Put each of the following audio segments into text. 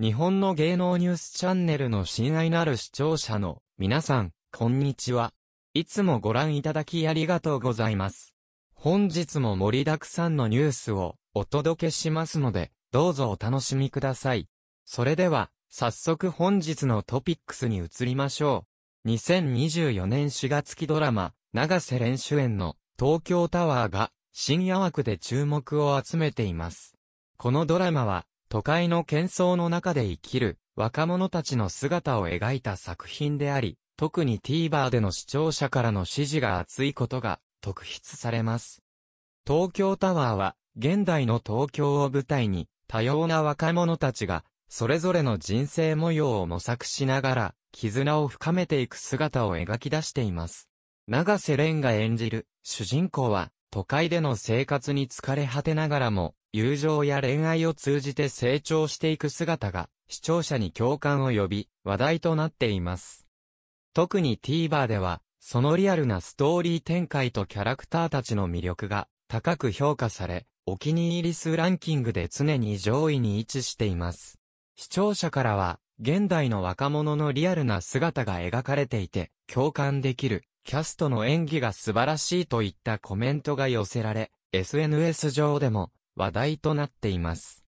日本の芸能ニュースチャンネルの親愛なる視聴者の皆さん、こんにちは。いつもご覧いただきありがとうございます。本日も盛りだくさんのニュースをお届けしますので、どうぞお楽しみください。それでは、早速本日のトピックスに移りましょう。2024年4月期ドラマ、長瀬廉主演の東京タワーが深夜枠で注目を集めています。このドラマは都会の喧騒の中で生きる若者たちの姿を描いた作品であり、特に TVer での視聴者からの支持が厚いことが特筆されます。東京タワーは、現代の東京を舞台に、多様な若者たちが、それぞれの人生模様を模索しながら、絆を深めていく姿を描き出しています。長瀬廉が演じる、主人公は、都会での生活に疲れ果てながらも、友情や恋愛を通じて成長していく姿が、視聴者に共感を呼び、話題となっています。特に TVer では、そのリアルなストーリー展開とキャラクターたちの魅力が高く評価され、お気に入り数ランキングで常に上位に位置しています。視聴者からは、現代の若者のリアルな姿が描かれていて、共感できる、キャストの演技が素晴らしいといったコメントが寄せられ、SNS 上でも、話題となっています。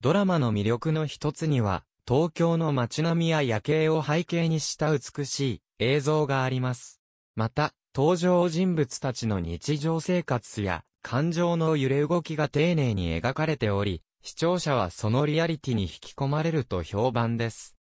ドラマの魅力の一つには、東京の街並みや夜景を背景にした美しい映像があります。また、登場人物たちの日常生活や感情の揺れ動きが丁寧に描かれており、視聴者はそのリアリティに引き込まれると評判です。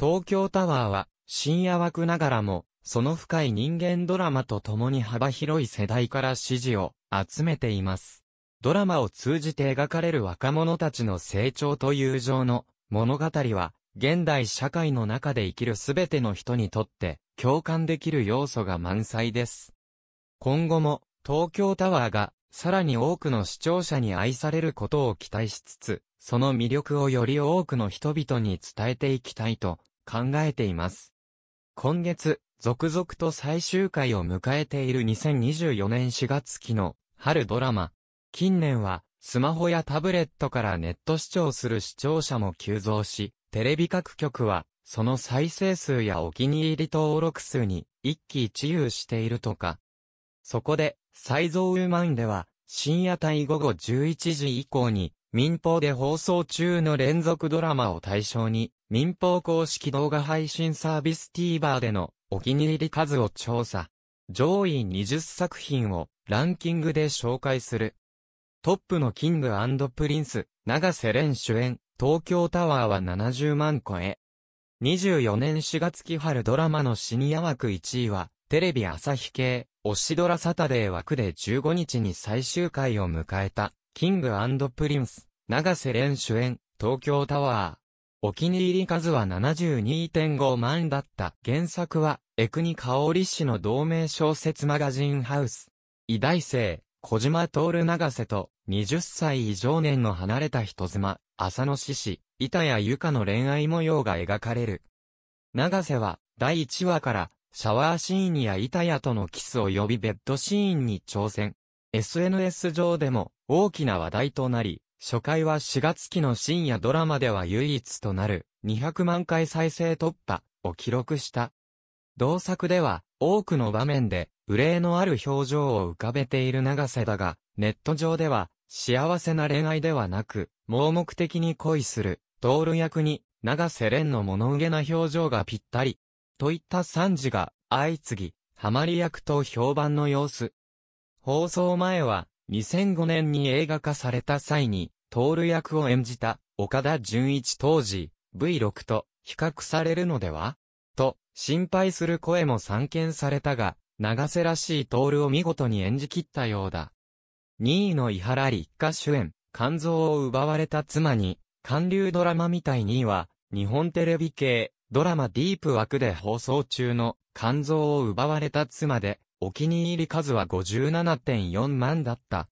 東京タワーは深夜枠ながらも、その深い人間ドラマと共に幅広い世代から支持を集めています。ドラマを通じて描かれる若者たちの成長と友情の物語は、現代社会の中で生きるすべての人にとって共感できる要素が満載です。今後も東京タワーがさらに多くの視聴者に愛されることを期待しつつ、その魅力をより多くの人々に伝えていきたいと考えています。今月、続々と最終回を迎えている2024年4月期の春ドラマ、近年は、スマホやタブレットからネット視聴する視聴者も急増し、テレビ各局は、その再生数やお気に入り登録数に一喜一憂しているとか。そこで、再造ウーマンでは、深夜帯午後11時以降に、民放で放送中の連続ドラマを対象に、民放公式動画配信サービス TVer でのお気に入り数を調査。上位20作品をランキングで紹介する。トップのキングプリンス、長瀬廉主演、東京タワーは70万個へ。24年4月期春ドラマのシニア枠1位は、テレビ朝日系、推しドラサタデー枠で15日に最終回を迎えた、キングプリンス、長瀬廉主演、東京タワー。お気に入り数は72.5万だった。原作は、エクニカオリ氏の同名小説マガジンハウス。偉大生、小島徹長瀬と20歳以上年の離れた人妻、浅野志士、板谷由香の恋愛模様が描かれる。長瀬は、第1話から、シャワーシーンや板谷とのキス及びベッドシーンに挑戦。SNS 上でも、大きな話題となり、初回は4月期の深夜ドラマでは唯一となる、200万回再生突破、を記録した。同作では、多くの場面で、憂いのある表情を浮かべている長瀬だが、ネット上では、幸せな恋愛ではなく、盲目的に恋する、トール役に、長瀬恋の物憂げな表情がぴったり、といった賛辞が、相次ぎ、ハマり役と評判の様子。放送前は、2005年に映画化された際に、トール役を演じた、岡田純一当時、V6 と、比較されるのではと、心配する声も散見されたが、長瀬らしいトールを見事に演じ切ったようだ。2位の伊原立花主演、肝臓を奪われた妻に、韓流ドラマみたいには、日本テレビ系、ドラマディープ枠で放送中の、肝臓を奪われた妻で、お気に入り数は57.4万だった。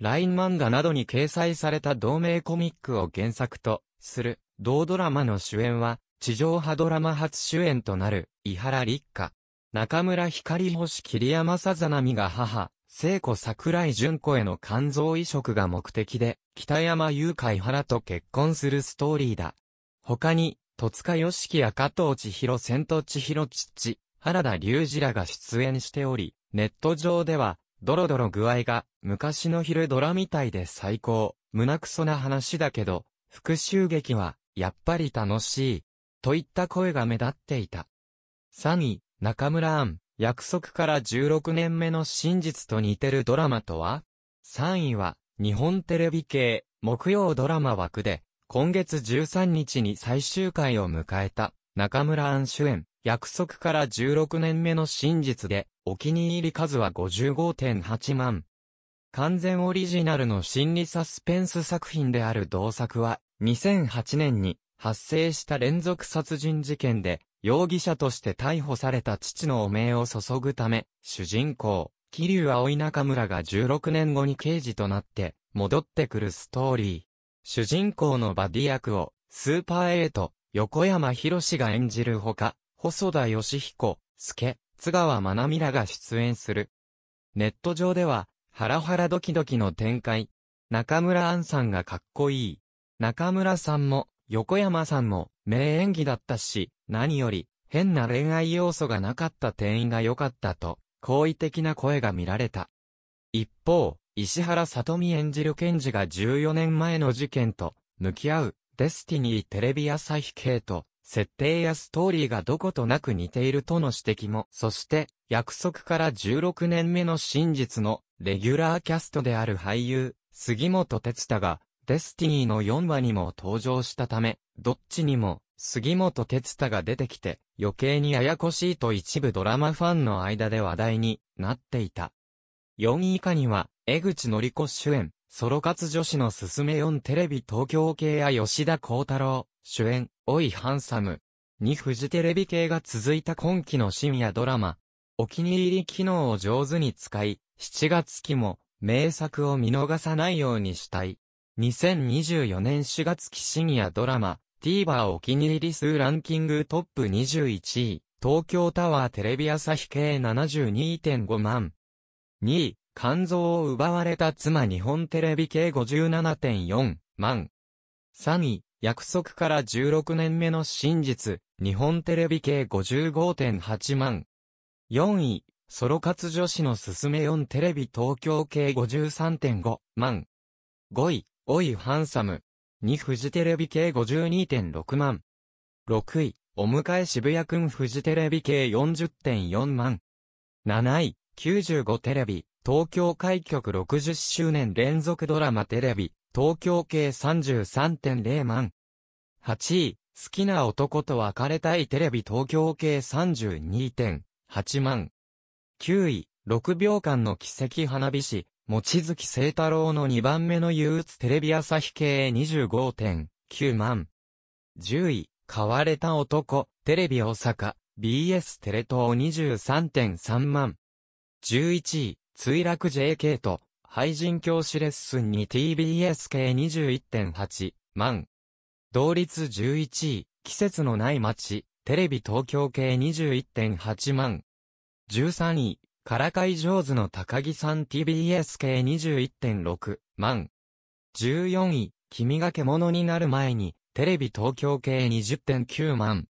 LINE 漫画などに掲載された同名コミックを原作とする同ドラマの主演は地上波ドラマ初主演となる伊原立花。中村光星桐山さざなみが母、聖子桜井純子への肝臓移植が目的で、北山優海原と結婚するストーリーだ。他に、戸塚良樹や加藤千尋千と千尋父、原田隆二らが出演しており、ネット上では、ドロドロ具合が、昔の昼ドラみたいで最高、胸くそな話だけど、復讐劇は、やっぱり楽しい、といった声が目立っていた。3位、中村アン。約束から16年目の真実と似てるドラマとは ?3 位は、日本テレビ系、木曜ドラマ枠で、今月13日に最終回を迎えた、中村ア主演、約束から16年目の真実で、お気に入り数は55.8万。完全オリジナルの心理サスペンス作品である同作は、2008年に発生した連続殺人事件で、容疑者として逮捕された父の汚名を注ぐため、主人公、桐生葵中村が16年後に刑事となって、戻ってくるストーリー。主人公のバディ役を、スーパーエイト、横山博士が演じるほか、細田義彦、助、津川学美らが出演する。ネット上では、ハラハラドキドキの展開。中村ンさんがかっこいい。中村さんも、横山さんも、名演技だったし、何より、変な恋愛要素がなかった店員が良かったと、好意的な声が見られた。一方、石原さとみ演じる検事が14年前の事件と、向き合う、デスティニーテレビ朝日系と、設定やストーリーがどことなく似ているとの指摘も、そして、約束から16年目の真実の、レギュラーキャストである俳優、杉本哲太が、デスティニーの4話にも登場したため、どっちにも、杉本哲太が出てきて、余計にややこしいと一部ドラマファンの間で話題になっていた。4位以下には、江口のり子主演、ソロ活女子のすすめ4テレビ東京系や吉田幸太郎、主演、おいハンサム。にフジテレビ系が続いた今期の深夜ドラマ。お気に入り機能を上手に使い、7月期も名作を見逃さないようにしたい。2024年4月期シニアドラマ、TVer お気に入り数ランキングトップ21位、東京タワーテレビ朝日系72.5万。2位、肝臓を奪われた妻日本テレビ系57.4万。3位、約束から16年目の真実、日本テレビ系55.8万。4位、ソロ活女子のすすめ4テレビ東京系53.5万。5位、おいハンサム。2フジテレビ系52.6万。6位、お迎え渋谷くんフジテレビ系40.4万。7位、95テレビ、東京開局60周年連続ドラマテレビ、東京系33.0万。8位、好きな男と別れたいテレビ東京系32.8万。9位、6秒間の奇跡花火師、望月聖太郎の2番目の憂鬱テレビ朝日系25.9万。10位、買われた男、テレビ大阪、BS テレ東23.3万。11位、墜落 JK と、廃人教師レッスンに TBS 系21.8万。同率11位、季節のない街、テレビ東京系21.8万。13位、からかい上手の高木さん TBS 系21.6万。14位、君が獣になる前に、テレビ東京系20.9万。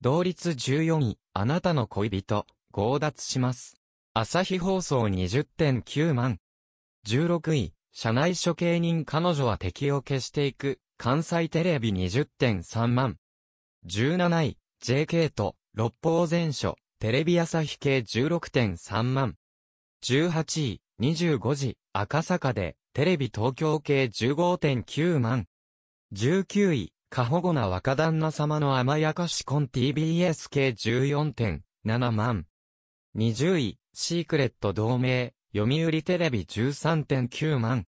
同率14位、あなたの恋人、強奪します。朝日放送20.9万。16位、社内処刑人彼女は敵を消していく、関西テレビ20.3万。17位、JK と、六方全書、テレビ朝日系16.3万。18位、25時、赤坂で、テレビ東京系15.9万。19位、過保護な若旦那様の甘やかしコン TBS 系14.7万。20位、シークレット同盟、読売テレビ13.9万。